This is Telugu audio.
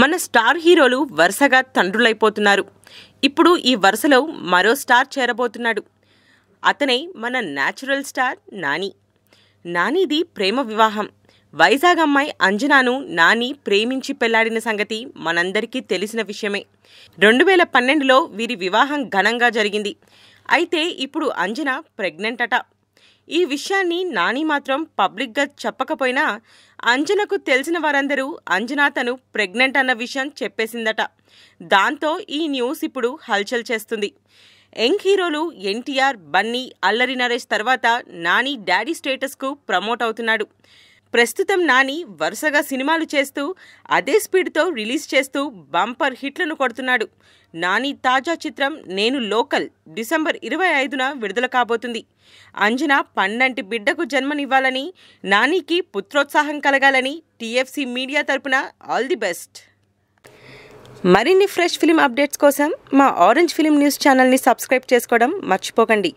మన స్టార్ హీరోలు వరుసగా తండ్రులైపోతున్నారు ఇప్పుడు ఈ వరుసలో మరో స్టార్ చేరబోతున్నాడు అతనే మన న్యాచురల్ స్టార్ నాని నానిది ప్రేమ వివాహం వైజాగ్ అమ్మాయి అంజనాను నాని ప్రేమించి పెళ్లాడిన సంగతి మనందరికీ తెలిసిన విషయమే రెండు వేల పన్నెండులో వీరి వివాహం ఘనంగా జరిగింది అయితే ఇప్పుడు అంజన ప్రెగ్నెంట్ అట ఈ విషయాన్ని నాని మాత్రం పబ్లిక్గా చెప్పకపోయినా అంజనకు తెలిసిన వారందరూ అంజనా తను ప్రెగ్నెంట్ అన్న విషయం చెప్పేసిందట దాంతో ఈ న్యూస్ ఇప్పుడు హల్చల్ చేస్తుంది యంగ్ హీరోలు ఎన్టీఆర్ బన్నీ అల్లరి నరేష్ తర్వాత నాని డాడీ స్టేటస్కు ప్రమోట్ అవుతున్నాడు ప్రస్తుతం నాని వరుసగా సినిమాలు చేస్తూ అదే స్పీడ్తో రిలీజ్ చేస్తూ బంపర్ హిట్లను కొడుతున్నాడు నాని తాజా చిత్రం నేను లోకల్ డిసెంబర్ ఇరవై ఐదున విడుదల కాబోతుంది అంజన పన్నంటి బిడ్డకు జన్మనివ్వాలని నానికి పుత్రోత్సాహం కలగాలని టీఎఫ్సీ మీడియా తరపున ఆల్ ది బెస్ట్ మరిన్ని ఫ్రెష్ ఫిలిం అప్డేట్స్ కోసం మా ఆరెంజ్ ఫిలిం న్యూస్ ఛానల్ని సబ్స్క్రైబ్ చేసుకోవడం మర్చిపోకండి